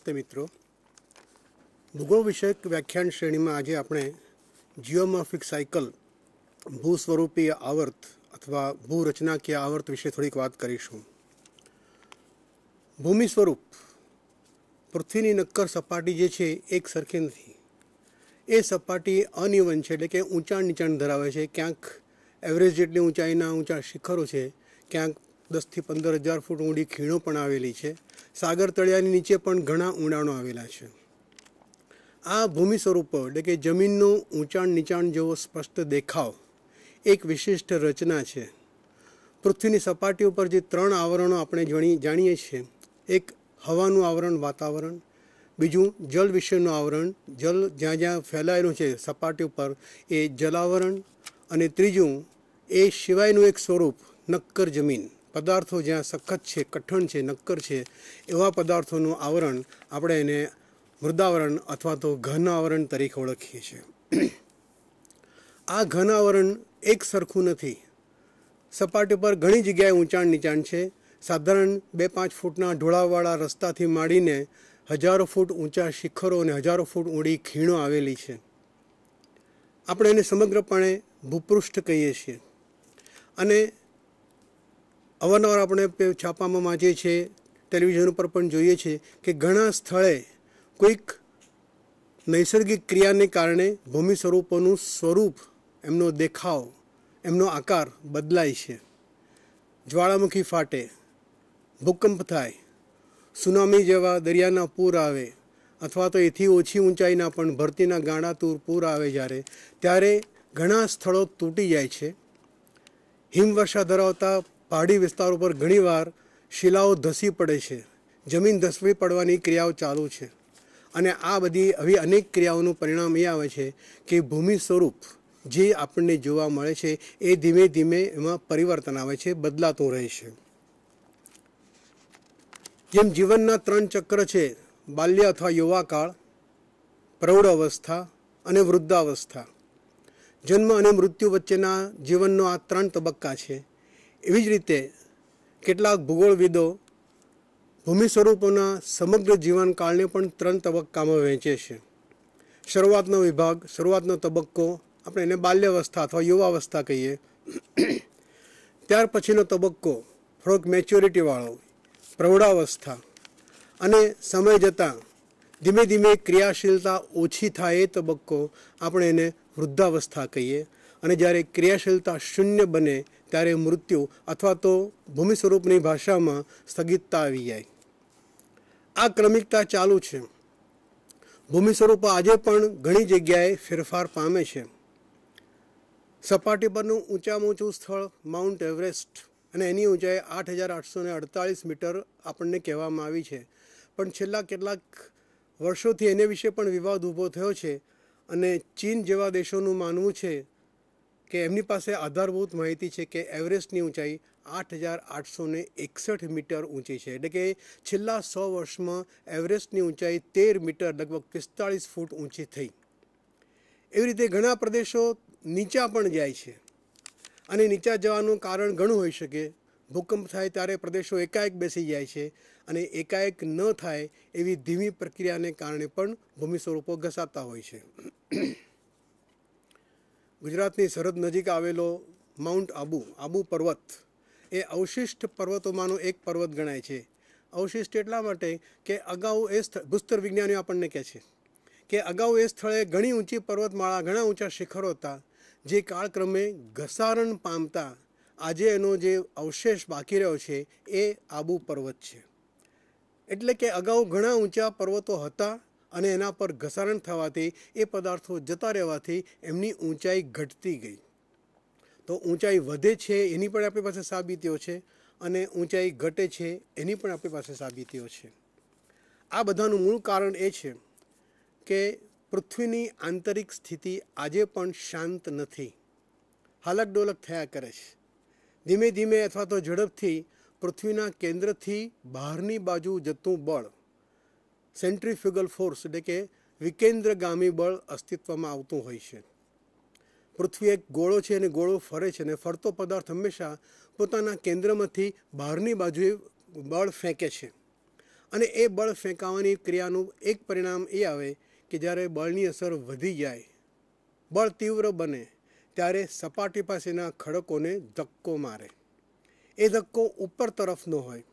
નમસ્તે મિત્રો ભૂગોળ વિષયક વ્યાખ્યાન શ્રેણીમાં આજે આપણે જીઓમોર્ફિક સાયકલ ભૂસ્વરૂપીય આવર્ત અથવા ભૂરચનાકીય આવર્ત વિશે થોડીક વાત કરીશું ભૂમિ સ્વરૂપ પૃથ્વીની નક્કર સપાટી જે છે એક સરખી નથી એ સપાટી અનિવન છે એટલે કે ઊંચાણ નીચાણ ધરાવે છે ક્યાંક એવરેજ જેટલી ઊંચાઈના ઊંચા શિખરો છે ક્યાંક દસથી પંદર હજાર ફૂટ ઊંડી ખીણો પણ આવેલી છે સાગર તળિયાની નીચે પણ ઘણા ઊંડાણો આવેલા છે આ ભૂમિ સ્વરૂપો એટલે કે જમીનનો ઊંચાણ નીચાણ જેવો સ્પષ્ટ દેખાવ એક વિશિષ્ટ રચના છે પૃથ્વીની સપાટી ઉપર જે ત્રણ આવરણો આપણે જાણી જાણીએ છીએ એક હવાનું આવરણ વાતાવરણ બીજું જળ વિશેનું આવરણ જલ જ્યાં જ્યાં ફેલાયેલું છે સપાટી ઉપર એ જલાવરણ અને ત્રીજું એ સિવાયનું એક સ્વરૂપ નક્કર જમીન પદાર્થો જ્યાં સખત છે કઠણ છે નક્કર છે એવા પદાર્થોનું આવરણ આપણે એને મૃદાવરણ અથવા તો ઘન આવરણ તરીકે ઓળખીએ છીએ આ ઘન આવરણ એક સરખું નથી સપાટી પર ઘણી જગ્યાએ ઊંચાણ નીચાણ છે સાધારણ બે પાંચ ફૂટના ઢોળાવવાળા રસ્તાથી માંડીને હજારો ફૂટ ઊંચા શિખરો અને હજારો ફૂટ ઊંડી ખીણો આવેલી છે આપણે એને સમગ્રપણે ભૂપૃષ્ઠ કહીએ છીએ અને અવારનવાર આપણે છાપામાં વાંચીએ છીએ ટેલિવિઝન ઉપર પણ જોઈએ છીએ કે ઘણા સ્થળે કોઈક નૈસર્ગિક ક્રિયાને કારણે ભૂમિ સ્વરૂપોનું સ્વરૂપ એમનો દેખાવ એમનો આકાર બદલાય છે જ્વાળામુખી ફાટે ભૂકંપ થાય સુનામી જેવા દરિયાના પૂર આવે અથવા તો એથી ઓછી ઊંચાઈના પણ ભરતીના ગાણા તૂર પૂર આવે જ્યારે ત્યારે ઘણા સ્થળો તૂટી જાય છે હિમવર્ષા ધરાવતા પહાડી વિસ્તારો પર ઘણીવાર શિલાઓ ધસી પડે છે જમીન ધસવી પડવાની ક્રિયાઓ ચાલુ છે અને આ બધી આવી અનેક ક્રિયાઓનું પરિણામ એ આવે છે કે ભૂમિ સ્વરૂપ જે આપણને જોવા મળે છે એ ધીમે ધીમે એમાં પરિવર્તન આવે છે બદલાતું રહે છે જેમ જીવનના ત્રણ ચક્ર છે બાલ્ય અથવા યુવાકાળ પ્રૌઢ અવસ્થા અને વૃદ્ધાવસ્થા જન્મ અને મૃત્યુ વચ્ચેના જીવનનો આ ત્રણ તબક્કા છે એવી જ રીતે કેટલાક ભૂગોળવિદો ભૂમિ સ્વરૂપોના સમગ્ર જીવનકાળને પણ ત્રણ તબક્કામાં વહેંચે છે શરૂઆતનો વિભાગ શરૂઆતનો તબક્કો આપણે એને બાલ્યાવસ્થા અથવા યુવાવસ્થા કહીએ ત્યાર પછીનો તબક્કો થોડોક મેચ્યોરિટીવાળો પ્રૌઢાવસ્થા અને સમય જતાં ધીમે ધીમે ક્રિયાશીલતા ઓછી થાય એ તબક્કો આપણે એને વૃદ્ધાવસ્થા કહીએ અને જ્યારે ક્રિયાશીલતા શૂન્ય બને ત્યારે મૃત્યુ અથવા તો ભૂમિ સ્વરૂપની ભાષામાં સ્થગિતતા આવી જાય આ ક્રમિકતા ચાલુ છે ભૂમિ સ્વરૂપ આજે પણ ઘણી જગ્યાએ ફેરફાર પામે છે સપાટી પરનું ઊંચામાં ઊંચું સ્થળ માઉન્ટ એવરેસ્ટ અને એની ઊંચાઈ આઠ હજાર આઠસો ને અડતાળીસ મીટર આપણને કહેવામાં આવી છે પણ છેલ્લા કેટલાક વર્ષોથી એને વિશે પણ વિવાદ ઊભો થયો છે અને ચીન જેવા દેશોનું માનવું છે કે એમની પાસે આધારભૂત માહિતી છે કે એવરેસ્ટની ઊંચાઈ આઠ હજાર આઠસો એકસઠ મીટર ઊંચી છે એટલે કે છેલ્લા સો વર્ષમાં એવરેસ્ટની ઊંચાઈ તેર મીટર લગભગ પિસ્તાળીસ ફૂટ ઊંચી થઈ એવી રીતે ઘણા પ્રદેશો નીચા પણ જાય છે અને નીચા જવાનું કારણ ઘણું હોઈ શકે ભૂકંપ થાય ત્યારે પ્રદેશો એકાએક બેસી જાય છે અને એકાએક ન થાય એવી ધીમી પ્રક્રિયાને કારણે પણ ભૂમિ સ્વરૂપો ઘસાતા હોય છે ગુજરાતની સરહદ નજીક આવેલો માઉન્ટ આબુ આબુ પર્વત એ અવશિષ્ટ પર્વતોમાંનો એક પર્વત ગણાય છે અવશિષ્ટ એટલા માટે કે અગાઉ એ સ્થળ ભૂસ્તર વિજ્ઞાનીઓ આપણને કહે છે કે અગાઉ એ સ્થળે ઘણી ઊંચી પર્વતમાળા ઘણા ઊંચા શિખરો હતા જે કાળક્રમે ઘસારણ પામતા આજે એનો જે અવશેષ બાકી રહ્યો છે એ આબુ પર્વત છે એટલે કે અગાઉ ઘણા ઊંચા પર્વતો હતા અને એના પર ઘસારણ થવાથી એ પદાર્થો જતા રહેવાથી એમની ઊંચાઈ ઘટતી ગઈ તો ઊંચાઈ વધે છે એની પણ આપણી પાસે સાબિતીઓ છે અને ઊંચાઈ ઘટે છે એની પણ આપણી પાસે સાબિતીઓ છે આ બધાનું મૂળ કારણ એ છે કે પૃથ્વીની આંતરિક સ્થિતિ આજે પણ શાંત નથી હાલકડોલક થયા કરે છે ધીમે ધીમે અથવા તો ઝડપથી પૃથ્વીના કેન્દ્રથી બહારની બાજુ જતું બળ સેન્ટ્રીફ્યુગલ ફોર્સ એટલે કે વિકેન્દ્રગામી બળ અસ્તિત્વમાં આવતું હોય છે પૃથ્વી એક ગોળો છે અને ગોળો ફરે છે અને ફરતો પદાર્થ હંમેશા પોતાના કેન્દ્રમાંથી બહારની બાજુએ બળ ફેંકે છે અને એ બળ ફેંકાવાની ક્રિયાનું એક પરિણામ એ આવે કે જ્યારે બળની અસર વધી જાય બળ તીવ્ર બને ત્યારે સપાટી પાસેના ખડકોને ધક્કો મારે એ ધક્કો ઉપર તરફનો હોય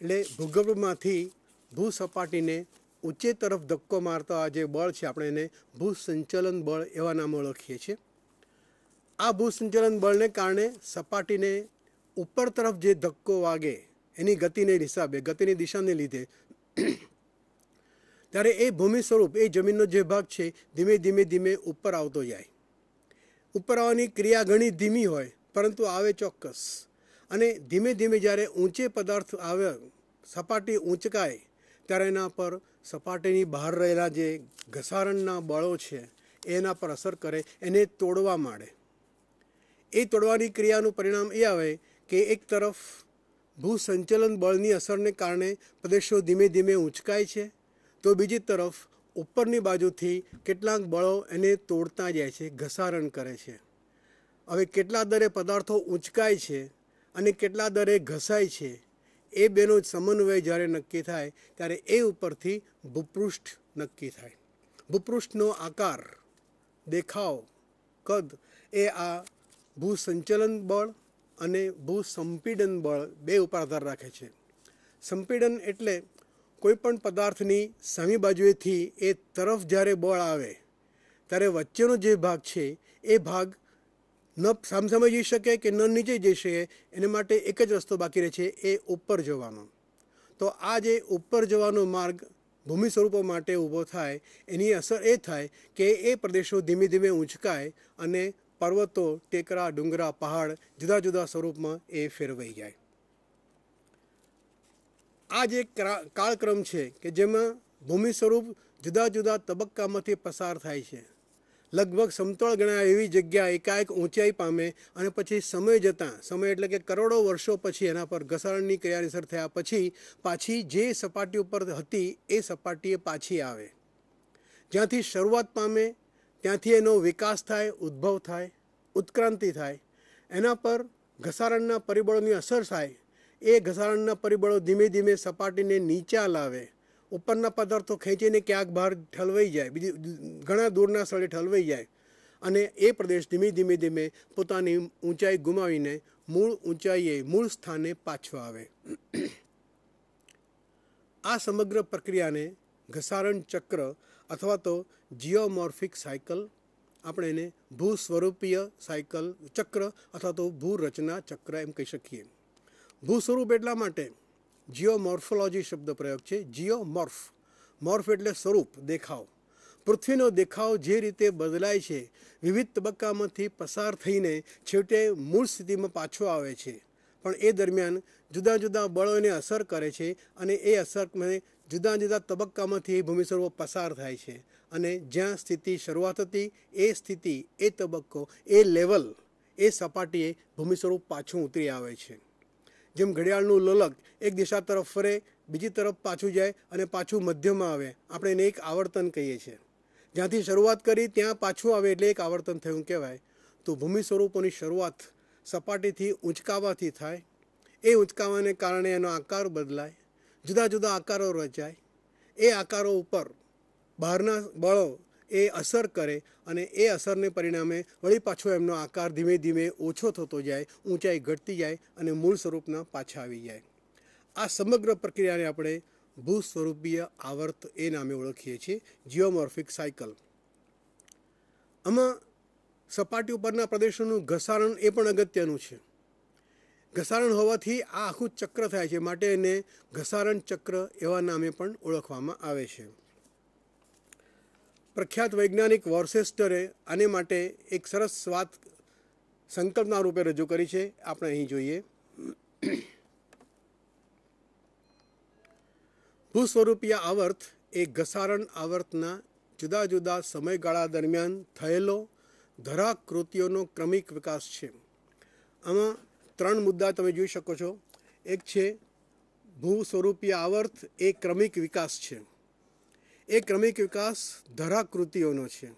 એટલે ભૂગર્ભમાંથી ભૂ સપાટીને ઊંચે તરફ ધક્કો મારતા આ જે બળ છે આપણે એને ભૂસંચલન બળ એવા નામે ઓળખીએ છીએ આ ભૂસંચલન બળને કારણે સપાટીને ઉપર તરફ જે ધક્કો વાગે એની ગતિને હિસાબે ગતિની દિશાને લીધે ત્યારે એ ભૂમિ સ્વરૂપ એ જમીનનો જે ભાગ છે ધીમે ધીમે ધીમે ઉપર આવતો જાય ઉપર આવવાની ક્રિયા ઘણી ધીમી હોય પરંતુ આવે ચોક્કસ અને ધીમે ધીમે જ્યારે ઊંચે પદાર્થ આવે સપાટી ઊંચકાય અત્યારે એના પર સપાટીની બહાર રહેલા જે ઘસારણના બળો છે એના પર અસર કરે એને તોડવા માંડે એ તોડવાની ક્રિયાનું પરિણામ એ આવે કે એક તરફ ભૂસંચલન બળની અસરને કારણે પ્રદેશો ધીમે ધીમે ઊંચકાય છે તો બીજી તરફ ઉપરની બાજુથી કેટલાક બળો એને તોડતા જાય છે ઘસારણ કરે છે હવે કેટલા દરે પદાર્થો ઊંચકાય છે અને કેટલા દરે ઘસાય છે એ બેનો સમન્વય જ્યારે નક્કી થાય ત્યારે એ ઉપરથી ભૂપૃષ્ઠ નક્કી થાય ભૂપૃષ્ઠનો આકાર દેખાવ કદ એ આ ભૂસંચલન બળ અને ભૂસંપીડન બળ બે ઉપર આધાર રાખે છે સંપીડન એટલે કોઈપણ પદાર્થની સામી બાજુએથી એ તરફ જ્યારે બળ આવે ત્યારે વચ્ચેનો જે ભાગ છે એ ભાગ ન સામસામે જઈ શકે કે ન નીચે જઈ શકે એને માટે એક જ રસ્તો બાકી રહે છે એ ઉપર જવાનો તો આ જે ઉપર જવાનો માર્ગ ભૂમિ સ્વરૂપો માટે ઊભો થાય એની અસર એ થાય કે એ પ્રદેશો ધીમે ધીમે ઊંચકાય અને પર્વતો ટેકરા ડુંગરા પહાડ જુદા જુદા સ્વરૂપમાં એ ફેરવાઈ જાય આ જે કાળક્રમ છે કે જેમાં ભૂમિ સ્વરૂપ જુદા જુદા તબક્કામાંથી પસાર થાય છે લગભગ સમતોળ ગણાય એવી જગ્યા એકાએક ઊંચાઈ પામે અને પછી સમય જતાં સમય એટલે કે કરોડો વર્ષો પછી એના પર ઘસારણની ક્રિયાની સર થયા પછી પાછી જે સપાટી ઉપર હતી એ સપાટીએ પાછી આવે જ્યાંથી શરૂઆત પામે ત્યાંથી એનો વિકાસ થાય ઉદ્ભવ થાય ઉત્ક્રાંતિ થાય એના પર ઘસારણના પરિબળોની અસર થાય એ ઘસારણના પરિબળો ધીમે ધીમે સપાટીને નીચા લાવે ઉપરના પદાર્થો ખેંચીને ક્યાંક બહાર ઠલવાઈ જાય બીજી ઘણા દૂરના સ્થળે ઠલવાઈ જાય અને એ પ્રદેશ ધીમે ધીમે ધીમે પોતાની ઊંચાઈ ગુમાવીને મૂળ ઊંચાઈએ મૂળ સ્થાને પાછો આવે આ સમગ્ર પ્રક્રિયાને ઘસારણ ચક્ર અથવા તો જીઓમોર્ફિક સાયકલ આપણે એને ભૂ સ્વરૂપીય સાયકલ ચક્ર અથવા તો ભૂરચના ચક્ર એમ કહી શકીએ ભૂ સ્વરૂપ એટલા માટે જીઓમોર્ફોલોજી શબ્દ પ્રયોગ છે જીઓમોર્ફ મોર્ફ એટલે સ્વરૂપ દેખાવ પૃથ્વીનો દેખાવ જે રીતે બદલાય છે વિવિધ તબક્કામાંથી પસાર થઈને છેવટે મૂળ સ્થિતિમાં પાછો આવે છે પણ એ દરમિયાન જુદા જુદા બળોને અસર કરે છે અને એ અસર જુદા જુદા તબક્કામાંથી એ ભૂમિ સ્વરૂપો પસાર થાય છે અને જ્યાં સ્થિતિ શરૂઆત હતી એ સ્થિતિ એ તબક્કો એ લેવલ એ સપાટીએ ભૂમિ સ્વરૂપ પાછું ઉતરી આવે છે જેમ ઘડિયાળનું લલક એક દિશા તરફ ફરે બીજી તરફ પાછું જાય અને પાછું મધ્યમાં આવે આપણે એને એક આવર્તન કહીએ છીએ જ્યાંથી શરૂઆત કરી ત્યાં પાછું આવે એટલે એક આવર્તન થયું કહેવાય તો ભૂમિ સ્વરૂપોની શરૂઆત સપાટીથી ઊંચકાવાથી થાય એ ઊંચકાવાને કારણે એનો આકાર બદલાય જુદા જુદા આકારો રચાય એ આકારો ઉપર બહારના બળો એ અસર કરે અને એ અસરને પરિણામે વળી પાછો એમનો આકાર ધીમે ધીમે ઓછો થતો જાય ઊંચાઈ ઘટતી જાય અને મૂળ સ્વરૂપના પાછા આવી જાય આ સમગ્ર પ્રક્રિયાને આપણે ભૂસ્વરૂપીય આવર્ત એ નામે ઓળખીએ છીએ જીઓમોર્ફિક સાયકલ આમાં સપાટી ઉપરના પ્રદેશોનું ઘસારણ એ પણ અગત્યનું છે ઘસારણ હોવાથી આ આખું ચક્ર થાય છે માટે એને ઘસારણ ચક્ર એવા નામે પણ ઓળખવામાં આવે છે પ્રખ્યાત વૈજ્ઞાનિક વોર્સેસ્ટરે આને માટે એક સરસ વાત સંકલ્પના રૂપે રજૂ કરી છે આપણે અહીં જોઈએ ભૂસ્વરૂપીય આવર્ત એ ઘસારણ આવર્તના જુદા જુદા સમયગાળા દરમિયાન થયેલો ધરાકૃતિઓનો ક્રમિક વિકાસ છે આમાં ત્રણ મુદ્દા તમે જોઈ શકો છો એક છે ભૂસ્વરૂપીય આવર્ત એ ક્રમિક વિકાસ છે એ ક્રમિક વિકાસ ધરાકૃતિઓનો છે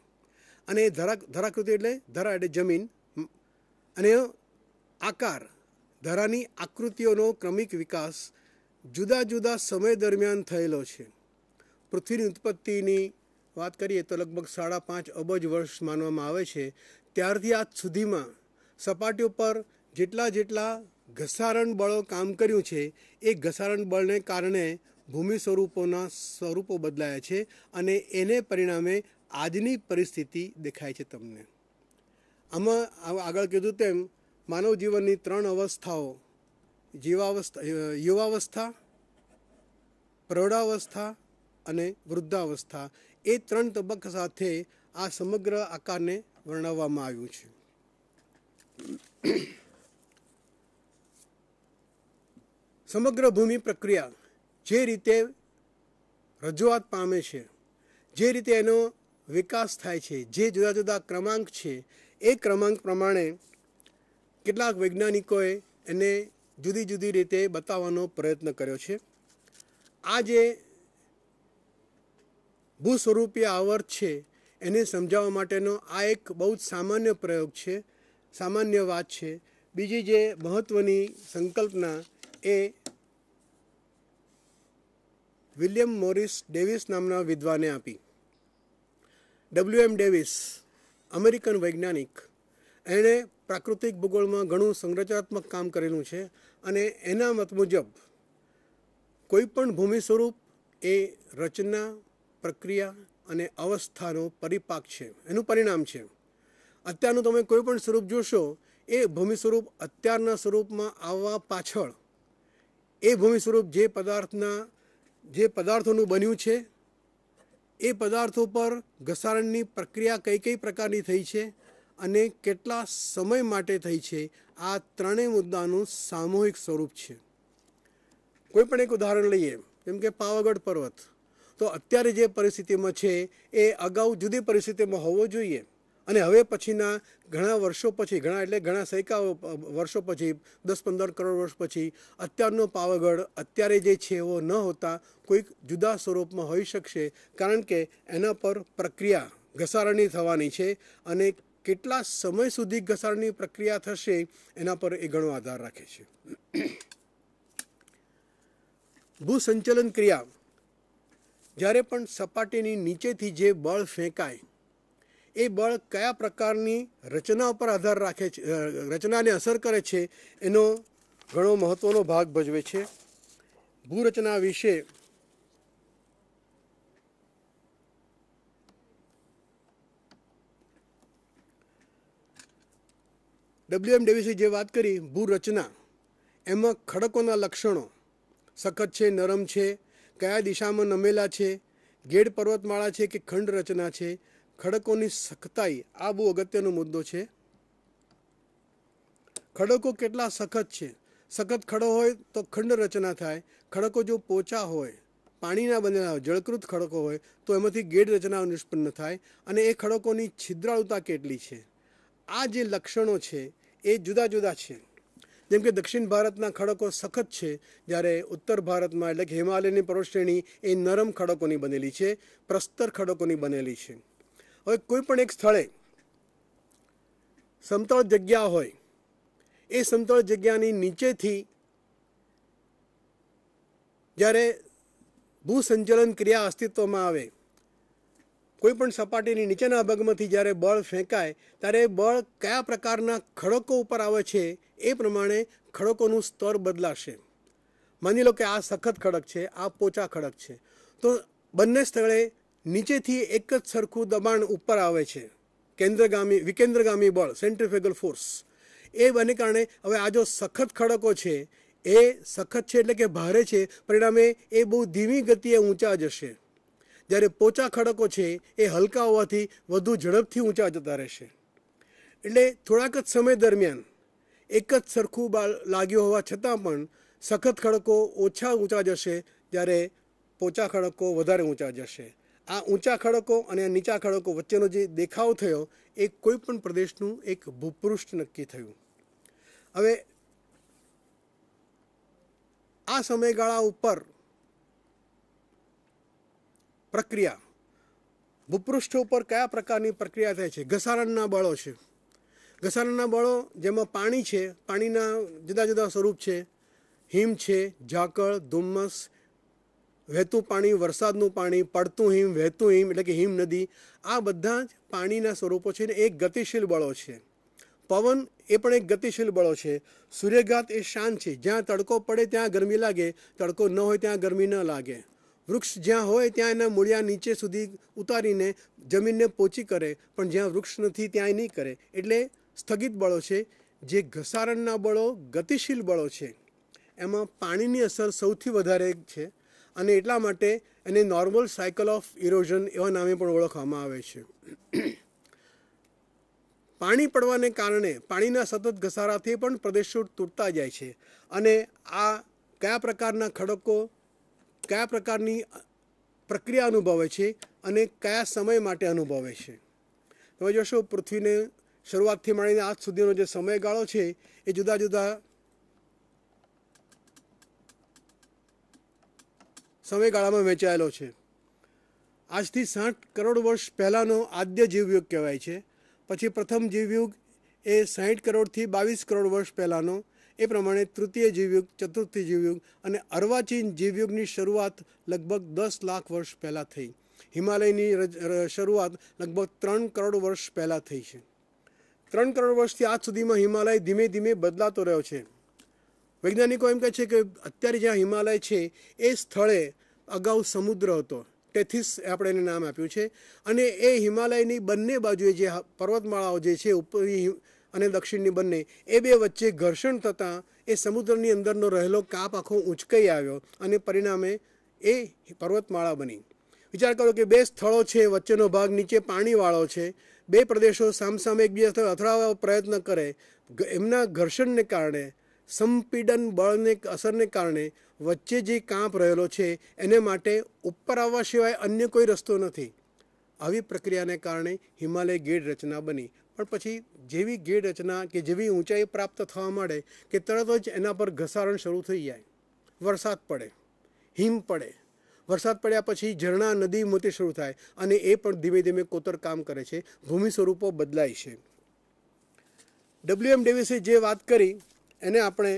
અને એ ધરા ધરાકૃતિ એટલે ધરા એટલે જમીન અને આકાર ધરાની આકૃતિઓનો ક્રમિક વિકાસ જુદા જુદા સમય દરમિયાન થયેલો છે પૃથ્વીની ઉત્પત્તિની વાત કરીએ તો લગભગ સાડા પાંચ અબજ વર્ષ માનવામાં આવે છે ત્યારથી આજ સુધીમાં સપાટી ઉપર જેટલા જેટલા ઘસારણ બળો કામ કર્યું છે એ ઘસારણ બળને કારણે ભૂમિ સ્વરૂપોના સ્વરૂપો બદલાયા છે અને એને પરિણામે આજની પરિસ્થિતિ દેખાય છે તમને આમાં આગળ કીધું તેમ માનવ જીવનની ત્રણ અવસ્થાઓ જીવાવસ્થા યુવાવસ્થા પ્રૌઢાવસ્થા અને વૃદ્ધાવસ્થા એ ત્રણ તબક્કા સાથે આ સમગ્ર આકારને વર્ણવવામાં આવ્યું છે સમગ્ર ભૂમિ પ્રક્રિયા જે રીતે રજૂઆત પામે છે જે રીતે એનો વિકાસ થાય છે જે જુદા જુદા ક્રમાંક છે એ ક્રમાંક પ્રમાણે કેટલાક વૈજ્ઞાનિકોએ એને જુદી જુદી રીતે બતાવવાનો પ્રયત્ન કર્યો છે આ જે ભૂસ્વરૂપીય આવર્ત છે એને સમજાવવા માટેનો આ એક બહુ જ સામાન્ય પ્રયોગ છે સામાન્ય વાત છે બીજી જે મહત્ત્વની સંકલ્પના એ વિલિયમ મોરિસ ડેવિસ નામના વિદ્વાને આપી ડબલ્યુ એમ ડેવિસ અમેરિકન વૈજ્ઞાનિક એણે પ્રાકૃતિક ભૂગોળમાં ઘણું સંરચનાત્મક કામ કરેલું છે અને એના મત મુજબ કોઈપણ ભૂમિ સ્વરૂપ એ રચના પ્રક્રિયા અને અવસ્થાનો પરિપાક છે એનું પરિણામ છે અત્યારનું તમે કોઈપણ સ્વરૂપ જોશો એ ભૂમિ સ્વરૂપ અત્યારના સ્વરૂપમાં આવવા પાછળ એ ભૂમિ સ્વરૂપ જે પદાર્થના જે પદાર્થોનું બન્યું છે એ પદાર્થો પર ઘસારણની પ્રક્રિયા કઈ કઈ પ્રકારની થઈ છે અને કેટલા સમય માટે થઈ છે આ ત્રણેય મુદ્દાનું સામૂહિક સ્વરૂપ છે કોઈ પણ એક ઉદાહરણ લઈએ જેમ કે પાવાગઢ પર્વત તો અત્યારે જે પરિસ્થિતિમાં છે એ અગાઉ જુદી પરિસ્થિતિમાં હોવો જોઈએ અને હવે પછીના ઘણા વર્ષો પછી ઘણા એટલે ઘણા સૈકાઓ વર્ષો પછી દસ પંદર કરોડ વર્ષ પછી અત્યારનો પાવાગઢ અત્યારે જે છે એવો ન હોતા કોઈક જુદા સ્વરૂપમાં હોઈ શકશે કારણ કે એના પર પ્રક્રિયા ઘસારણી થવાની છે અને કેટલા સમય સુધી ઘસારણની પ્રક્રિયા થશે એના પર એ ઘણો આધાર રાખે છે ભૂસંચલન ક્રિયા જ્યારે પણ સપાટીની નીચેથી જે બળ ફેંકાય એ બળ કયા પ્રકારની રચના ઉપર આધાર રાખે છે રચનાને અસર કરે છે એનો ઘણો મહત્ત્વનો ભાગ ભજવે છે ભૂરચના વિશે ડબલ્યુ એમ ડેવિસે જે વાત કરી ભૂરચના એમાં ખડકોના લક્ષણો સખત છે નરમ છે કયા દિશામાં નમેલા છે ગેડ પર્વતમાળા છે કે ખંડ રચના છે ખડકોની સખતાઈ આ બહુ અગત્યનો મુદ્દો છે ખડકો કેટલા સખત છે સખત ખડો હોય તો ખંડ રચના થાય ખડકો જો પોચા હોય પાણીના બનેલા હોય જળકૃત ખડકો હોય તો એમાંથી ગેડ રચનાઓ નિષ્પન્ન થાય અને એ ખડકોની છિદ્રાળુતા કેટલી છે આ જે લક્ષણો છે એ જુદા જુદા છે જેમ કે દક્ષિણ ભારતના ખડકો સખત છે જ્યારે ઉત્તર ભારતમાં એટલે કે હિમાલયની પર્વતશ્રેણી એ નરમ ખડકોની બનેલી છે પ્રસ્તર ખડકોની બનેલી છે હવે કોઈ પણ એક સ્થળે સમતળ જગ્યા હોય એ સમતળ જગ્યાની નીચેથી જ્યારે ભૂસંચલન ક્રિયા અસ્તિત્વમાં આવે કોઈ પણ સપાટીની નીચેના ભાગમાંથી જ્યારે બળ ફેંકાય ત્યારે બળ કયા પ્રકારના ખડકો ઉપર આવે છે એ પ્રમાણે ખડકોનું સ્તર બદલાશે માની લો કે આ સખત ખડક છે આ પોચા ખડક છે તો બંને સ્થળે નીચેથી એક જ સરખું દબાણ ઉપર આવે છે કેન્દ્રગામી વિકેન્દ્રગામી બળ સેન્ટ્રીફેગલ ફોર્સ એ બને કારણે હવે આ જો સખત ખડકો છે એ સખત છે એટલે કે ભારે છે પરિણામે એ બહુ ધીમી ગતિએ ઊંચા જશે જ્યારે પોચા ખડકો છે એ હલકા હોવાથી વધુ ઝડપથી ઊંચા જતા રહેશે એટલે થોડાક જ સમય દરમિયાન એક જ સરખું બાલ લાગ્યું હોવા છતાં પણ સખત ખડકો ઓછા ઊંચા જશે જ્યારે પોચા ખડકો વધારે ઊંચા જશે આ ઊંચા ખડકો અને આ નીચા ખડકો વચ્ચેનો જે દેખાવ થયો એ કોઈ પણ પ્રદેશનું એક ભૂપૃષ્ઠ નક્કી થયું હવે આ સમયગાળા ઉપર પ્રક્રિયા ભૂપૃષ્ઠ ઉપર કયા પ્રકારની પ્રક્રિયા થાય છે ઘસારણના બળો છે ઘસારણના બળો જેમાં પાણી છે પાણીના જુદા જુદા સ્વરૂપ છે હિમ છે ઝાકળ ધુમ્મસ વહેતું પાણી વરસાદનું પાણી પડતું હિમ વહેતું હિમ એટલે કે હિમ નદી આ બધા જ પાણીના સ્વરૂપો છે ને એક ગતિશીલ બળો છે પવન એ પણ એક ગતિશીલ બળો છે સૂર્યઘાત એ શાંત છે જ્યાં તડકો પડે ત્યાં ગરમી લાગે તડકો ન હોય ત્યાં ગરમી ન લાગે વૃક્ષ જ્યાં હોય ત્યાં એના મૂળિયા નીચે સુધી ઉતારીને જમીનને પોચી કરે પણ જ્યાં વૃક્ષ નથી ત્યાં નહીં કરે એટલે સ્થગિત બળો છે જે ઘસારણના બળો ગતિશીલ બળો છે એમાં પાણીની અસર સૌથી વધારે છે અને એટલા માટે એને નોર્મલ સાયકલ ઓફ ઇરોઝન એવા નામે પણ ઓળખવામાં આવે છે પાણી પડવાને કારણે પાણીના સતત ઘસારાથી પણ પ્રદેશો તૂટતા જાય છે અને આ કયા પ્રકારના ખડકો કયા પ્રકારની પ્રક્રિયા અનુભવે છે અને કયા સમય માટે અનુભવે છે તમે જોશો પૃથ્વીને શરૂઆતથી માંડીને આજ સુધીનો જે સમયગાળો છે એ જુદા જુદા સમયગાળામાં વહેંચાયેલો છે આજથી સાઠ કરોડ વર્ષ પહેલાંનો આદ્ય જીવયુગ કહેવાય છે પછી પ્રથમ જીવયુગ એ સાહીઠ કરોડથી બાવીસ કરોડ વર્ષ પહેલાંનો એ પ્રમાણે તૃતીય જીવયુગ ચતુર્થ જીવયુગ અને અર્વાચીન જીવયુગની શરૂઆત લગભગ દસ લાખ વર્ષ પહેલાં થઈ હિમાલયની શરૂઆત લગભગ ત્રણ કરોડ વર્ષ પહેલાં થઈ છે ત્રણ કરોડ વર્ષથી આજ સુધીમાં હિમાલય ધીમે ધીમે બદલાતો રહ્યો છે વૈજ્ઞાનિકો એમ કહે છે કે અત્યારે જ્યાં હિમાલય છે એ સ્થળે અગાઉ સમુદ્ર હતો ટેથિસ આપણે એને નામ આપ્યું છે અને એ હિમાલયની બંને બાજુએ જે પર્વતમાળાઓ જે છે ઉપરી અને દક્ષિણની બંને એ બે વચ્ચે ઘર્ષણ થતાં એ સમુદ્રની અંદરનો રહેલો કાપ આખો ઉંચકાઈ આવ્યો અને પરિણામે એ પર્વતમાળા બની વિચાર કરો કે બે સ્થળો છે વચ્ચેનો ભાગ નીચે પાણીવાળો છે બે પ્રદેશો સામસામે એકબીજા અથડાવવા પ્રયત્ન કરે એમના ઘર્ષણને કારણે સંપીડન બળને અસરને કારણે વચ્ચે જે કાંપ રહેલો છે એને માટે ઉપર આવવા સિવાય અન્ય કોઈ રસ્તો નથી આવી પ્રક્રિયાને કારણે હિમાલય ગેડ રચના બની પણ પછી જેવી ગેડ રચના કે જેવી ઊંચાઈ પ્રાપ્ત થવા માંડે કે તરત જ એના પર ઘસારણ શરૂ થઈ જાય વરસાદ પડે હિમ પડે વરસાદ પડ્યા પછી ઝરણા નદી મોતી શરૂ થાય અને એ પણ ધીમે ધીમે કોતર કામ કરે છે ભૂમિ સ્વરૂપો બદલાય છે ડબલ્યુ એમ ડેવિસે જે વાત કરી એને આપણે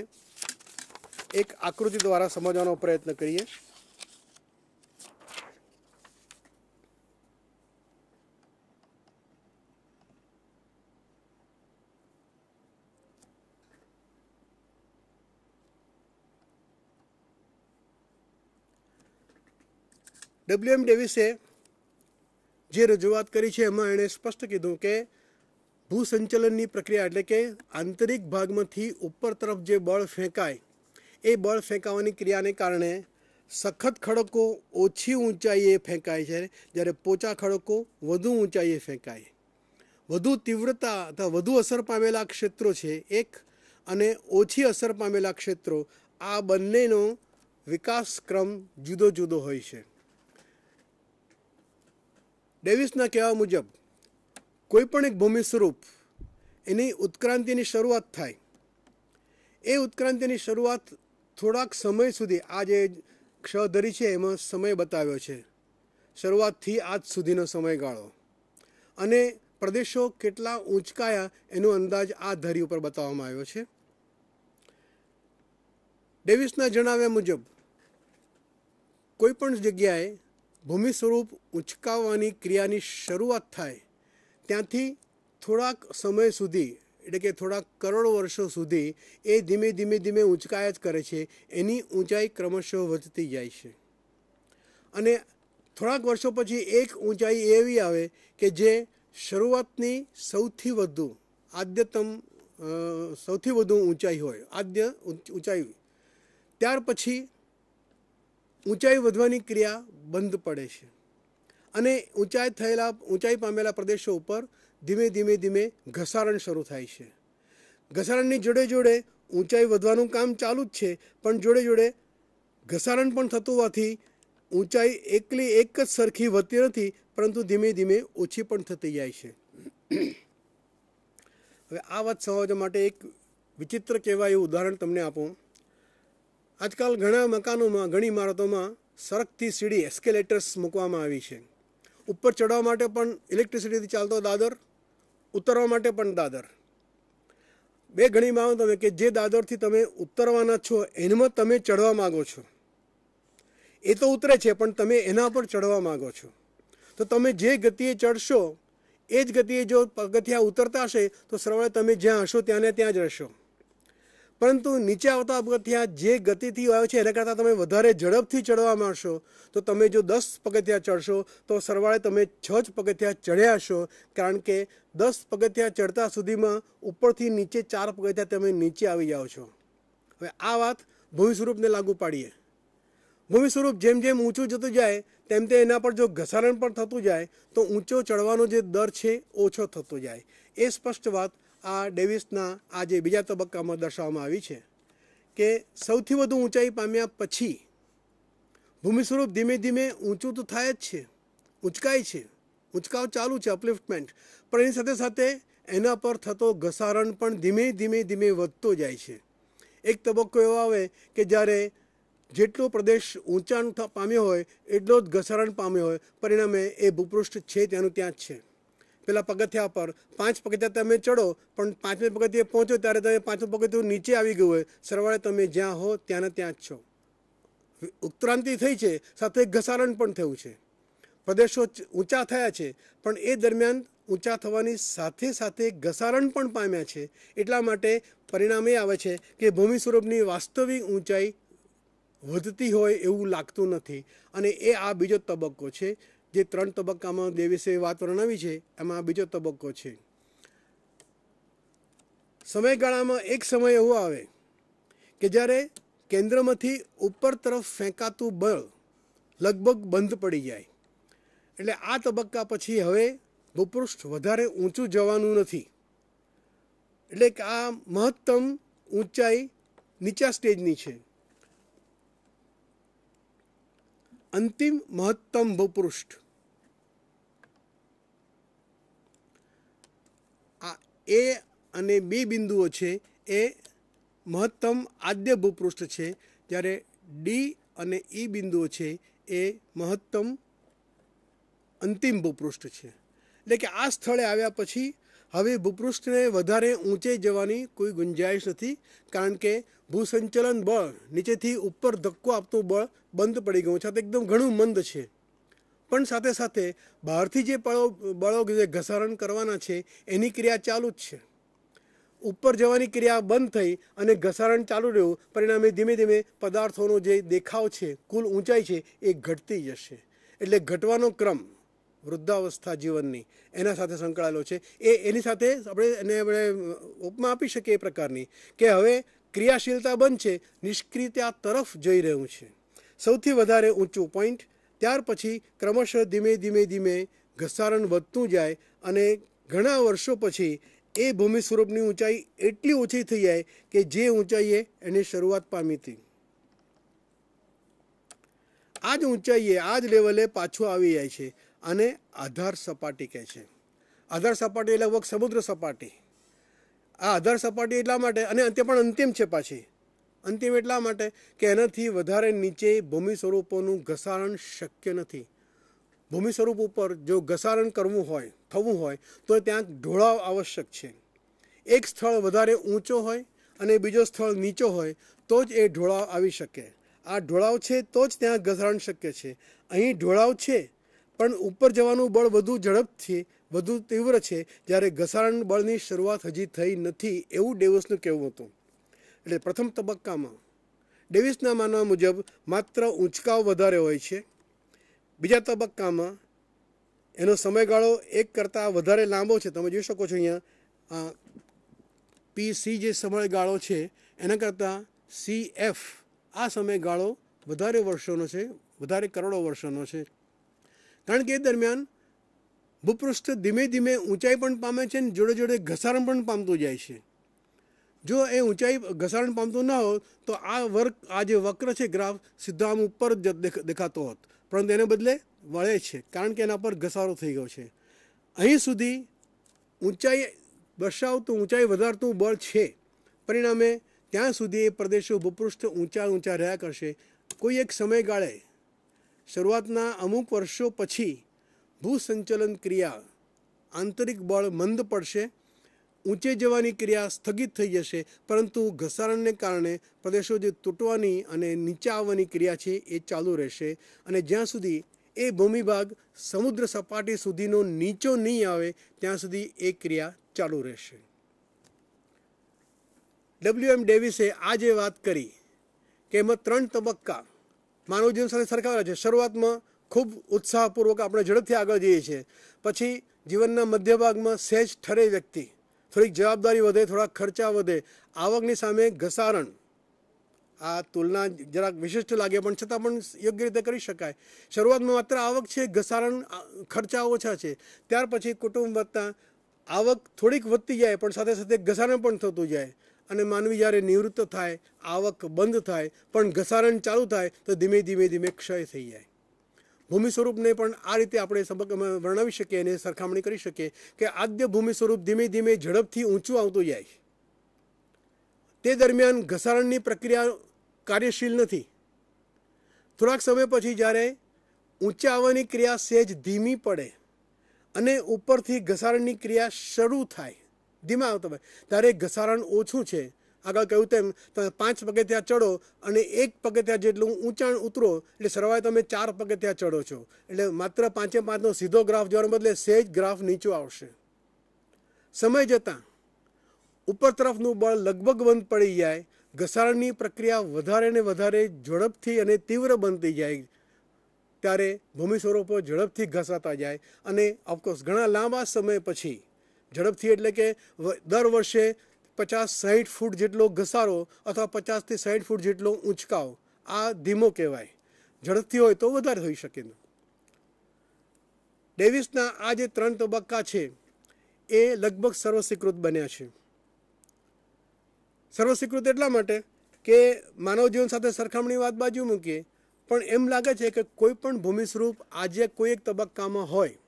એક આકૃતિ દ્વારા સમજવાનો પ્રયત્ન કરીએ ડબલ્યુ એમ ડેવિસે જે રજૂઆત કરી છે એમાં એણે સ્પષ્ટ કીધું કે ભૂસંચલનની પ્રક્રિયા એટલે કે આંતરિક ભાગમાંથી ઉપર તરફ જે બળ ફેંકાય એ બળ ફેંકાવાની ક્રિયાને કારણે સખત ખડકો ઓછી ઊંચાઈએ ફેંકાય છે જ્યારે પોચા ખડકો વધુ ઊંચાઈએ ફેંકાય વધુ તીવ્રતા અથવા વધુ અસર પામેલા ક્ષેત્રો છે એક અને ઓછી અસર પામેલા ક્ષેત્રો આ બંનેનો વિકાસક્રમ જુદો જુદો હોય છે ડેવિસના કહેવા મુજબ કોઈ પણ એક ભૂમિ સ્વરૂપ એની ઉત્ક્રાંતિની શરૂઆત થાય એ ઉત્ક્રાંતિની શરૂઆત થોડાક સમય સુધી આ જે ક્ષધરી છે એમાં સમય બતાવ્યો છે શરૂઆતથી આજ સુધીનો સમયગાળો અને પ્રદેશો કેટલા ઊંચકાયા એનો અંદાજ આ ધરી ઉપર બતાવવામાં આવ્યો છે ડેવિસના જણાવ્યા મુજબ કોઈ પણ જગ્યાએ ભૂમિ સ્વરૂપ ઉંચકાવવાની ક્રિયાની શરૂઆત થાય ત્યાંથી થોડાક સમય સુધી એટલે કે થોડાક કરોડ વર્ષો સુધી એ ધીમે ધીમે ધીમે ઉંચકાયા કરે છે એની ઊંચાઈ ક્રમશઃ વધતી જાય છે અને થોડાક વર્ષો પછી એક ઊંચાઈ એવી આવે કે જે શરૂઆતની સૌથી વધુ આદ્યતમ સૌથી વધુ ઊંચાઈ હોય આદ્ય ઊંચાઈ ત્યાર પછી ઊંચાઈ વધવાની ક્રિયા બંધ પડે છે અને ઊંચાઈ થયેલા ઊંચાઈ પામેલા પ્રદેશો ઉપર ધીમે ધીમે ધીમે ઘસારણ શરૂ થાય છે ઘસારણની જોડે જોડે ઊંચાઈ વધવાનું કામ ચાલુ જ છે પણ જોડે જોડે ઘસારણ પણ થતું હોવાથી ઊંચાઈ એકલી એક જ સરખી વધતી નથી પરંતુ ધીમે ધીમે ઓછી પણ થતી જાય છે હવે આ વાત સમજવા માટે એક વિચિત્ર કહેવાય એવું ઉદાહરણ તમને આપું આજકાલ ઘણા મકાનોમાં ઘણી ઇમારતોમાં સરકતી સીડી એસ્કેલેટર્સ મૂકવામાં આવી છે ઉપર ચડવા માટે પણ ઇલેક્ટ્રિસિટીથી ચાલતો દાદર ઉતરવા માટે પણ દાદર બે ઘણી માનો તમે કે જે દાદરથી તમે ઉતરવાના છો એમાં તમે ચડવા માગો છો એ તો ઉતરે છે પણ તમે એના પર ચડવા માગો છો તો તમે જે ગતિએ ચડશો એ જ ગતિએ જો પગથિયા ઉતરતા હશે તો સરવાળે તમે જ્યાં હશો ત્યાંને ત્યાં જ રહેશો પરંતુ નીચે આવતા પગથિયાં જે ગતિથી આવે છે એના કરતાં તમે વધારે ઝડપથી ચડવા માંડશો તો તમે જો દસ પગથિયાં ચડશો તો સરવાળે તમે છ જ પગથિયાં ચડ્યા હશો કારણ કે દસ પગથિયાં ચડતા સુધીમાં ઉપરથી નીચે ચાર પગથિયા તમે નીચે આવી જાઓ છો હવે આ વાત ભૂમિસ્વરૂપને લાગુ પાડીએ ભૂમિસ્વરૂપ જેમ જેમ ઊંચું જતું જાય તેમ તેમ એના પર જો ઘસારણ પણ થતું જાય તો ઊંચો ચડવાનો જે દર છે ઓછો થતો જાય એ સ્પષ્ટ વાત આ ડેવિસના આજે બીજા તબક્કામાં દર્શાવવામાં આવી છે કે સૌથી વધુ ઊંચાઈ પામ્યા પછી ભૂમિસ્વરૂપ ધીમે ધીમે ઊંચું તો થાય જ છે ઊંચકાય છે ઉંચકાવ ચાલુ છે અપલિફ્ટમેન્ટ પણ એની સાથે સાથે એના પર થતો ઘસારણ પણ ધીમે ધીમે ધીમે વધતો જાય છે એક તબક્કો એવો આવે કે જ્યારે જેટલો પ્રદેશ ઊંચાણ પામ્યો હોય એટલો જ ઘસારણ પામ્યો હોય પરિણામે એ ભૂપૃષ્ઠ છે તેનું ત્યાં જ છે પેલા પગથિયા પર પાંચ પગથિયા તમે ચડો પણ પાંચમે પગથિયે પહોંચો ત્યારે તમે પાંચમું પગથિયું નીચે આવી ગયું હોય સરવાળે તમે જ્યાં હો ત્યાંના ત્યાં જ છો ઉત્ક્રાંતિ થઈ છે સાથે ઘસારણ પણ થયું છે પ્રદેશો ઊંચા થયા છે પણ એ દરમિયાન ઊંચા થવાની સાથે સાથે ઘસારણ પણ પામ્યા છે એટલા માટે પરિણામ એ આવે છે કે ભૂમિ સ્વરૂપની વાસ્તવિક ઊંચાઈ વધતી હોય એવું લાગતું નથી અને એ આ બીજો તબક્કો છે જે ત્રણ તબક્કામાં દે વિશે વાત વર્ણવી છે એમાં બીજો તબક્કો છે સમયગાળામાં એક સમય એવો આવે કે જ્યારે કેન્દ્રમાંથી ઉપર તરફ ફેંકાતું બળ લગભગ બંધ પડી જાય એટલે આ તબક્કા પછી હવે ભૂપૃષ્ઠ વધારે ઊંચું જવાનું નથી એટલે કે આ મહત્તમ ઊંચાઈ નીચા સ્ટેજની છે અંતિમ મહત્તમ ભૂપૃષ્ઠ આ એ અને બી બિંદુઓ છે એ મહત્તમ આદ્ય ભૂપૃષ્ઠ છે જ્યારે ડી અને ઈ બિંદુઓ છે એ મહત્તમ અંતિમ ભૂપૃષ્ઠ છે એટલે કે આ સ્થળે આવ્યા પછી હવે ભૂપૃષ્ઠને વધારે ઊંચે જવાની કોઈ ગુંજાઈશ નથી કારણ કે ભૂસંચલન બળ નીચેથી ઉપર ધક્કો આપતું બળ બંધ પડી ગયું છે એકદમ ઘણું મંદ છે પણ સાથે સાથે બહારથી જે પળો બળો જે ઘસારણ કરવાના છે એની ક્રિયા ચાલુ જ છે ઉપર જવાની ક્રિયા બંધ થઈ અને ઘસારણ ચાલુ રહ્યું પરિણામે ધીમે ધીમે પદાર્થોનો જે દેખાવ છે કુલ ઊંચાઈ છે એ ઘટતી જશે એટલે ઘટવાનો ક્રમ વૃદ્ધાવસ્થા જીવનની એના સાથે સંકળાયેલો છે એ એની સાથે આપણે એને આપણે ઉપમા આપી શકીએ એ પ્રકારની કે હવે ક્રિયાશીલતા બનશે છે નિષ્ક્રિયતા તરફ જઈ રહ્યું છે સૌથી વધારે ઊંચું પોઈન્ટ ત્યાર પછી ક્રમશઃ ધીમે ધીમે ધીમે ઘસારણ વધતું જાય અને ઘણા વર્ષો પછી એ ભૂમિ સ્વરૂપની ઊંચાઈ એટલી ઓછી થઈ જાય કે જે ઊંચાઈએ એને શરૂઆત પામી હતી આ જ ઊંચાઈએ આ જ લેવલે પાછું આવી જાય છે અને આધાર સપાટી કહે છે આધાર સપાટી એટલે લગભગ સમુદ્ર સપાટી આ આધાર સપાટી એટલા માટે અને અંતે પણ અંતિમ છે પાછી અંતિમ એટલા માટે કે એનાથી વધારે નીચે ભૂમિ સ્વરૂપોનું ઘસારણ શક્ય નથી ભૂમિ સ્વરૂપ ઉપર જો ઘસારણ કરવું હોય થવું હોય તો ત્યાં ઢોળાવ આવશ્યક છે એક સ્થળ વધારે ઊંચો હોય અને બીજો સ્થળ નીચો હોય તો જ એ ઢોળાવ આવી શકે આ ઢોળાવ છે તો જ ત્યાં ઘસારણ શક્ય છે અહીં ઢોળાવ છે પણ ઉપર જવાનું બળ વધુ ઝડપથી વધુ તીવ્ર છે જ્યારે ઘસારણ બળની શરૂઆત હજી થઈ નથી એવું ડેવિસનું કહેવું હતું એટલે પ્રથમ તબક્કામાં ડેવિસના માનવા મુજબ માત્ર ઊંચકાઓ વધારે હોય છે બીજા તબક્કામાં એનો સમયગાળો એક કરતાં વધારે લાંબો છે તમે જોઈ શકો છો અહીંયા પી સી જે સમયગાળો છે એના કરતાં સી એફ આ સમયગાળો વધારે વર્ષોનો છે વધારે કરોડો વર્ષોનો છે કારણ કે એ દરમિયાન ભૂપૃષ્ઠ ધીમે ધીમે ઊંચાઈ પણ પામે છે અને જોડે જોડે ઘસારણ પણ પામતું જાય છે જો એ ઊંચાઈ ઘસારણ પામતું ન હોત તો આ વર્ક આ જે વક્ર છે ગ્રાફ સીધો આમ ઉપર જ દેખાતો હોત પરંતુ એને બદલે વળે છે કારણ કે એના પર ઘસારો થઈ ગયો છે અહીં સુધી ઊંચાઈ દર્શાવતું ઊંચાઈ વધારતું બળ છે પરિણામે ત્યાં સુધી એ પ્રદેશો ભૂપૃષ્ઠ ઊંચા ઊંચા રહ્યા કરશે કોઈ એક સમયગાળે શરૂઆતના અમુક વર્ષો પછી ભૂસંચલન ક્રિયા આંતરિક બળ મંદ પડશે ઊંચે જવાની ક્રિયા સ્થગિત થઈ જશે પરંતુ ઘસારણને કારણે પ્રદેશો જે તૂટવાની અને નીચે આવવાની ક્રિયા છે એ ચાલુ રહેશે અને જ્યાં સુધી એ ભૂમિભાગ સમુદ્ર સપાટી સુધીનો નીચો નહીં આવે ત્યાં સુધી એ ક્રિયા ચાલુ રહેશે ડબલ્યુ એમ ડેવિસે આજે વાત કરી કે એમાં ત્રણ તબક્કા માનવ જીવન સાથે સરખાવે છે શરૂઆતમાં ખૂબ ઉત્સાહપૂર્વક આપણે ઝડપથી આગળ જઈએ છીએ પછી જીવનના મધ્ય ભાગમાં સહેજ ઠરે વ્યક્તિ થોડીક જવાબદારી વધે થોડાક ખર્ચા વધે આવકની સામે ઘસારણ આ તુલના જરાક વિશિષ્ટ લાગે પણ છતાં પણ યોગ્ય રીતે કરી શકાય શરૂઆતમાં માત્ર આવક છે ઘસારણ ખર્ચા ઓછા છે ત્યાર પછી કુટુંબ વધતા આવક થોડીક વધતી જાય પણ સાથે સાથે ઘસારણ પણ થતું જાય અને માનવી જ્યારે નિવૃત્ત થાય આવક બંધ થાય પણ ઘસારણ ચાલુ થાય તો ધીમે ધીમે ધીમે ક્ષય થઈ જાય ભૂમિ સ્વરૂપને પણ આ રીતે આપણે સબક વર્ણવી શકીએ અને સરખામણી કરી શકીએ કે આદ્ય ભૂમિ સ્વરૂપ ધીમે ધીમે ઝડપથી ઊંચું આવતું જાય તે દરમિયાન ઘસારણની પ્રક્રિયા કાર્યશીલ નથી થોડાક સમય પછી જ્યારે ઊંચા આવવાની ક્રિયા સહેજ ધીમી પડે અને ઉપરથી ઘસારણની ક્રિયા શરૂ થાય ધીમા આવતા ભાઈ ત્યારે ઘસારણ ઓછું છે આગળ કહ્યું તેમ તમે પાંચ પગથિયાં ચડો અને એક પગથિયાં જેટલું ઊંચાણ ઉતરો એટલે સરવાળે તમે ચાર પગથિયાં ચડો છો એટલે માત્ર પાંચે પાંચનો સીધો ગ્રાફ જોવાને બદલે સેજ ગ્રાફ નીચો આવશે સમય જતાં ઉપર તરફનું બળ લગભગ બંધ પડી જાય ઘસારણની પ્રક્રિયા વધારે ને વધારે ઝડપથી અને તીવ્ર બનતી જાય ત્યારે ભૂમિ સ્વરૂપો ઝડપથી ઘસાતા જાય અને ઓફકોર્સ ઘણા લાંબા સમય પછી ઝડપથી એટલે કે દર વર્ષે પચાસ સાહીઠ ફૂટ જેટલો ઘસારો અથવા પચાસથી સાહીઠ ફૂટ જેટલો ઊંચકાવ આ ધીમો કહેવાય ઝડપથી હોય તો વધારે હોઈ શકે ડેવિસના આ જે ત્રણ તબક્કા છે એ લગભગ સર્વસ્વીકૃત બન્યા છે સર્વસ્વીકૃત એટલા માટે કે માનવ જીવન સાથે સરખામણી વાત બાજુ મૂકીએ પણ એમ લાગે છે કે કોઈ પણ ભૂમિ આજે કોઈ એક તબક્કામાં હોય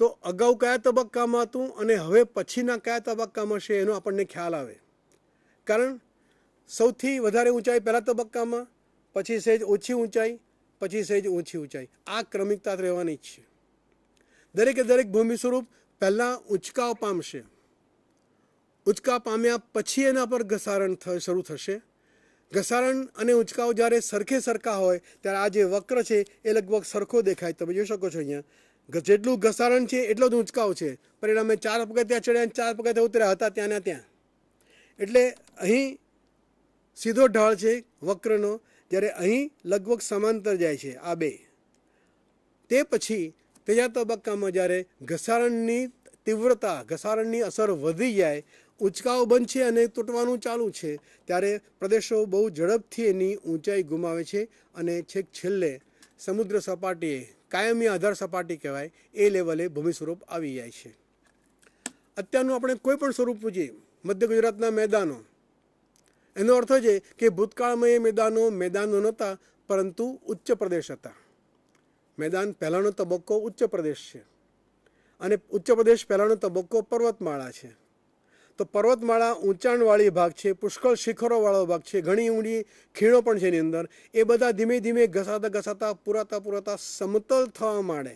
તો અગાઉ કયા તબક્કામાં હતું અને હવે પછીના કયા તબક્કામાં છે એનો આપણને ખ્યાલ આવે કારણ સૌથી વધારે ઊંચાઈ પહેલાં તબક્કામાં પછી સહેજ ઓછી ઊંચાઈ પછી સહેજ ઓછી ઊંચાઈ આ ક્રમિકતા રહેવાની જ છે દરેકે દરેક ભૂમિ સ્વરૂપ પહેલાં ઉંચકાઓ પામશે ઉંચકા પામ્યા પછી એના પર ઘસારણ શરૂ થશે ઘસારણ અને ઉંચકાઓ જ્યારે સરખે સરખા હોય ત્યારે આ જે વક્ર છે એ લગભગ સરખો દેખાય તમે જોઈ શકો છો અહીંયા જેટલું ઘસારણ છે એટલો જ ઊંચકાવ છે પરિણામે ચાર પગથિયા ચડ્યા ચાર પગથિયા ઉતર્યા હતા ત્યાં ત્યાં એટલે અહીં સીધો ઢાળ છે વક્રનો જ્યારે અહીં લગભગ સમાંતર જાય છે આ બે તે પછી ત્રીજા તબક્કામાં જ્યારે ઘસારણની તીવ્રતા ઘસારણની અસર વધી જાય ઉંચકાઓ બનશે અને તૂટવાનું ચાલુ છે ત્યારે પ્રદેશો બહુ ઝડપથી એની ઊંચાઈ ગુમાવે છે અને છેક છેલ્લે સમુદ્ર સપાટીએ કાયમી આધાર સપાટી કહેવાય એ લેવલે ભૂમિ સ્વરૂપ આવી જાય છે અત્યારનું આપણે કોઈ પણ સ્વરૂપ પૂછીએ મધ્ય ગુજરાતના મેદાનો એનો અર્થ છે કે ભૂતકાળમાં એ મેદાનો મેદાનો નહોતા પરંતુ ઉચ્ચ પ્રદેશ હતા મેદાન પહેલાંનો તબક્કો ઉચ્ચ પ્રદેશ છે અને ઉચ્ચ પ્રદેશ પહેલાંનો તબક્કો પર્વતમાળા છે તો પર્વતમાળા ઊંચાણવાળી ભાગ છે પુષ્કળ શિખરોવાળો ભાગ છે ઘણી ઊંડી ખીણો પણ છે એની અંદર એ બધા ધીમે ધીમે ઘસાતા ઘસાતા પુરાતા પૂરાતા સમતલ થવા માંડે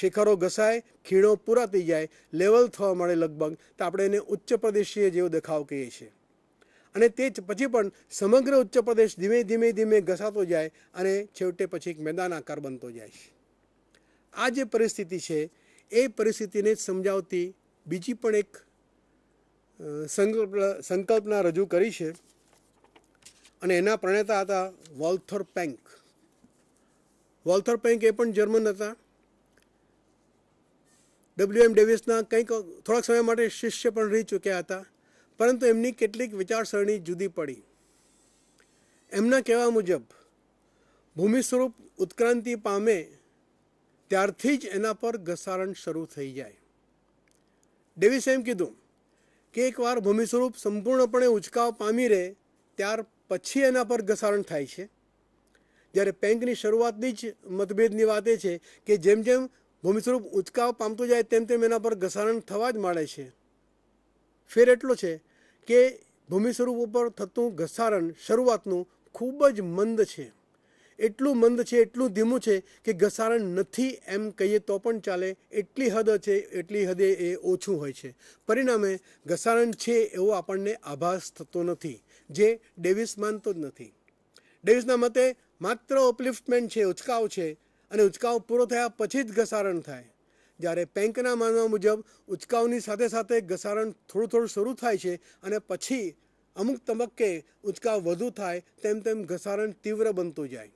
શિખરો ઘસાય ખીણો પૂરાતી જાય લેવલ થવા માંડે લગભગ તો આપણે એને ઉચ્ચ પ્રદેશીય જેવો દેખાવ કહીએ છીએ અને તે જ પછી પણ સમગ્ર ઉચ્ચ પ્રદેશ ધીમે ધીમે ધીમે ઘસાતો જાય અને છેવટે પછી એક મેદાન આકાર બનતો જાય છે આ જે પરિસ્થિતિ છે એ પરિસ્થિતિને સમજાવતી બીજી પણ એક સંકલ્પ સંકલ્પના રજૂ કરી છે અને એના પ્રણેતા હતા વોલ્થર પેન્ક વોલ્થર પેન્ક એ પણ જર્મન હતા ડબલ્યુ એમ ડેવિસના કંઈક થોડાક સમય માટે શિષ્ય પણ રહી ચૂક્યા હતા પરંતુ એમની કેટલીક વિચારસરણી જુદી પડી એમના કહેવા મુજબ ભૂમિ સ્વરૂપ ઉત્ક્રાંતિ પામે ત્યારથી જ એના પર ઘસારણ શરૂ થઈ જાય ડેવિસે એમ કીધું કે એકવાર ભૂમિ સ્વરૂપ સંપૂર્ણપણે ઉંચકાવ પામી રહે ત્યાર પછી એના પર ઘસારણ થાય છે જ્યારે પેન્કની શરૂઆતની જ મતભેદની વાત એ છે કે જેમ જેમ ભૂમિ સ્વરૂપ ઉચકાવ પામતું જાય તેમ તેમ એના પર ઘસારણ થવા જ માંડે છે ફેર એટલો છે કે ભૂમિ સ્વરૂપ ઉપર થતું ઘસારણ શરૂઆતનું ખૂબ જ મંદ છે એટલું મંદ છે એટલું ધીમું છે કે ઘસારણ નથી એમ કહીએ તો પણ ચાલે એટલી હદ છે એટલી હદે એ ઓછું હોય છે પરિણામે ઘસારણ છે એવો આપણને આભાસ થતો નથી જે ડેવિસ માનતો જ નથી ડેવિસના મતે માત્ર અપલિફ્ટમેન્ટ છે ઉચકાવ છે અને ઉચકાવ પૂરો થયા પછી જ ઘસારણ થાય જ્યારે પેન્કના માનવા મુજબ ઉચકાવની સાથે સાથે ઘસારણ થોડું થોડું શરૂ થાય છે અને પછી અમુક તબક્કે ઉચકાવ વધુ થાય તેમ તેમ ઘસારણ તીવ્ર બનતું જાય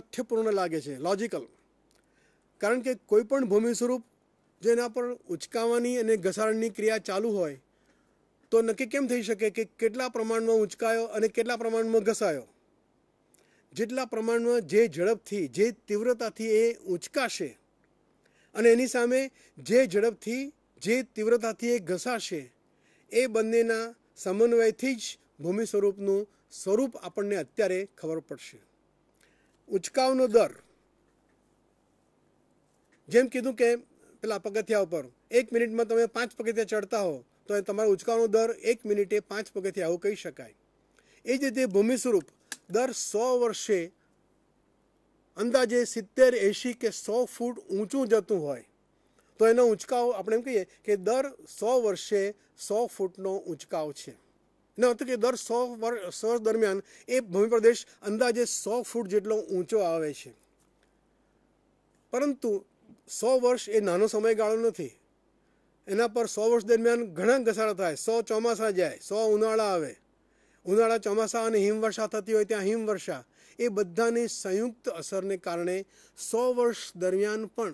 તથ્યપૂર્ણ લાગે છે લોજિકલ કારણ કે કોઈપણ ભૂમિ સ્વરૂપ જેના પર ઉંચકાવાની અને ઘસારણની ક્રિયા ચાલુ હોય તો નક્કી કેમ થઈ શકે કે કેટલા પ્રમાણમાં ઉંચકાયો અને કેટલા પ્રમાણમાં ઘસાયો જેટલા પ્રમાણમાં જે ઝડપથી જે તીવ્રતાથી એ ઉંચકાશે અને એની સામે જે ઝડપથી જે તીવ્રતાથી એ ઘસાશે એ બંનેના સમન્વયથી જ ભૂમિ સ્વરૂપનું સ્વરૂપ આપણને અત્યારે ખબર પડશે ઉચકાવનો દર જેમ કીધું કે પેલા પગથિયા ઉપર એક મિનિટમાં તમે પાંચ પગથિયા ચડતા હો તો એ તમારો ઉચકાવનો દર એક મિનિટે પાંચ પગથિયા આવું કહી શકાય એ જ રીતે ભૂમિ સ્વરૂપ દર સો વર્ષે અંદાજે સિત્તેર એંશી કે સો ફૂટ ઊંચું જતું હોય તો એનો ઉંચકાવ આપણે એમ કહીએ કે દર સો વર્ષે સો ફૂટનો ઉંચકાવ છે એના અર્થ કે દર સો વર્ષ દરમિયાન એ ભૂમિ પ્રદેશ અંદાજે સો ફૂટ જેટલો ઊંચો આવે છે પરંતુ સો વર્ષ એ નાનો સમયગાળો નથી એના પર સો વર્ષ દરમિયાન ઘણા ઘસારા થાય સો ચોમાસા જાય સો ઉનાળા આવે ઉનાળા ચોમાસા અને હિમવર્ષા થતી હોય ત્યાં હિમવર્ષા એ બધાની સંયુક્ત અસરને કારણે સો વર્ષ દરમિયાન પણ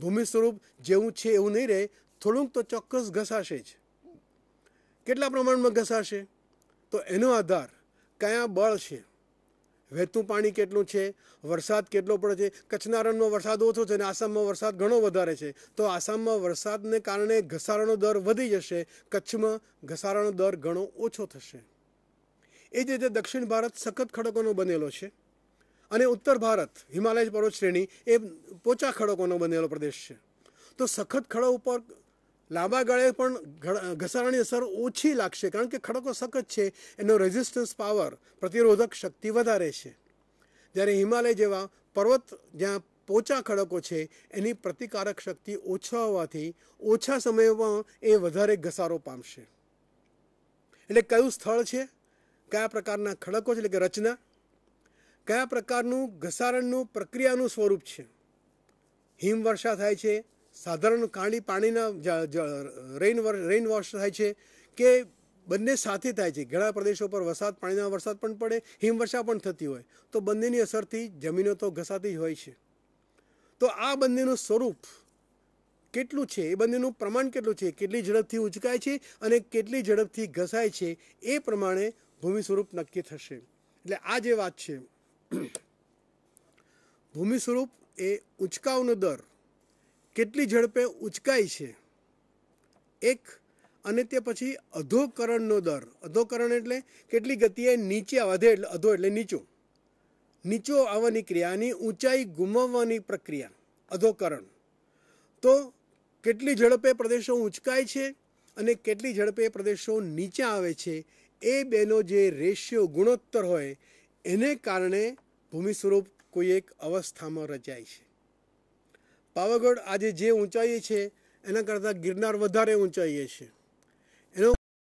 ભૂમિ સ્વરૂપ જેવું છે એવું નહીં રહે થોડુંક તો ચોક્કસ ઘસાશે જ કેટલા પ્રમાણમાં ઘસાશે તો એનો આધાર કયા બળ છે વહેતું પાણી કેટલું છે વરસાદ કેટલો પડે છે કચ્છના રણમાં વરસાદ ઓછો છે અને આસામમાં વરસાદ ઘણો વધારે છે તો આસામમાં વરસાદને કારણે ઘસારાનો દર વધી જશે કચ્છમાં ઘસારાનો દર ઘણો ઓછો થશે એ જ રીતે દક્ષિણ ભારત સખત ખડકોનો બનેલો છે અને ઉત્તર ભારત હિમાલય પર્વત શ્રેણી એ પોચા ખડકોનો બનેલો પ્રદેશ છે તો સખત ખડક ઉપર લાંબા ગાળે પણ ઘસારાની અસર ઓછી લાગશે કારણ કે ખડકો સખત છે એનો રેઝિસ્ટન્સ પાવર પ્રતિરોધક શક્તિ વધારે છે જ્યારે હિમાલય જેવા પર્વત જ્યાં પોચા ખડકો છે એની પ્રતિકારક શક્તિ ઓછા હોવાથી ઓછા સમયમાં એ વધારે ઘસારો પામશે એટલે કયું સ્થળ છે કયા પ્રકારના ખડકો છે એટલે કે રચના કયા પ્રકારનું ઘસારણનું પ્રક્રિયાનું સ્વરૂપ છે હિમવર્ષા થાય છે સાધારણ કાણી પાણીના રેઇન રેઇન વોશ થાય છે કે બંને સાથે થાય છે ઘણા પ્રદેશો પર વરસાદ પાણીના વરસાદ પણ પડે હિમવર્ષા પણ થતી હોય તો બંનેની અસરથી જમીનો તો ઘસાતી જ હોય છે તો આ બંનેનું સ્વરૂપ કેટલું છે એ બંનેનું પ્રમાણ કેટલું છે કેટલી ઝડપથી ઉંચકાય છે અને કેટલી ઝડપથી ઘસાય છે એ પ્રમાણે ભૂમિ સ્વરૂપ નક્કી થશે એટલે આ જે વાત છે ભૂમિ સ્વરૂપ એ ઉંચકાવનો દર કેટલી ઝડપે ઉચકાય છે એક અને તે પછી અધોકરણનો દર અધોકરણ એટલે કેટલી ગતિએ નીચે વધે એટલે અધો એટલે નીચો નીચો આવવાની ક્રિયાની ઊંચાઈ ગુમાવવાની પ્રક્રિયા અધોકરણ તો કેટલી ઝડપે પ્રદેશો ઊંચકાય છે અને કેટલી ઝડપે પ્રદેશો નીચે આવે છે એ બેનો જે રેશિયો ગુણોત્તર હોય એને કારણે ભૂમિ સ્વરૂપ કોઈ એક અવસ્થામાં રચાય છે પાવાગઢ આજે જે ઊંચાઈએ છે એના કરતાં ગિરનાર વધારે ઊંચાઈએ છે